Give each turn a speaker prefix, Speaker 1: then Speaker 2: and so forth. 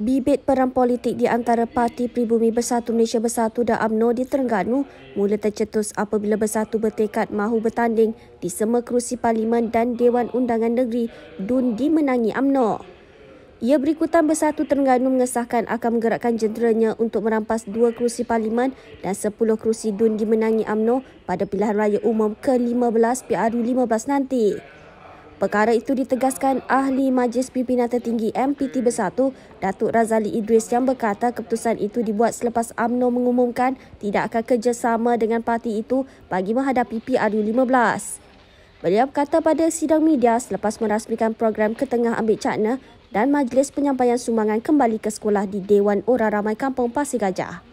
Speaker 1: Bibit perang politik di antara Parti Pribumi Bersatu Malaysia Bersatu dan UMNO di Terengganu mula tercetus apabila Bersatu bertekad mahu bertanding di semua kerusi Parlimen dan Dewan Undangan Negeri DUN dimenangi UMNO. Ia berikutan Bersatu Terengganu mengesahkan akan menggerakkan jenderanya untuk merampas dua kerusi Parlimen dan sepuluh kerusi DUN dimenangi UMNO pada pilihan raya umum ke-15 PRU 15 nanti. Perkara itu ditegaskan Ahli Majlis Pimpinan Tertinggi MPT Bersatu, Datuk Razali Idris yang berkata keputusan itu dibuat selepas AMNO mengumumkan tidak akan kerjasama dengan parti itu bagi menghadapi PRU15. Beliau berkata pada sidang media selepas merasmikan program ketengah ambil cakna dan majlis penyampaian sumbangan kembali ke sekolah di Dewan Orang Ramai Kampung Pasir Gajah.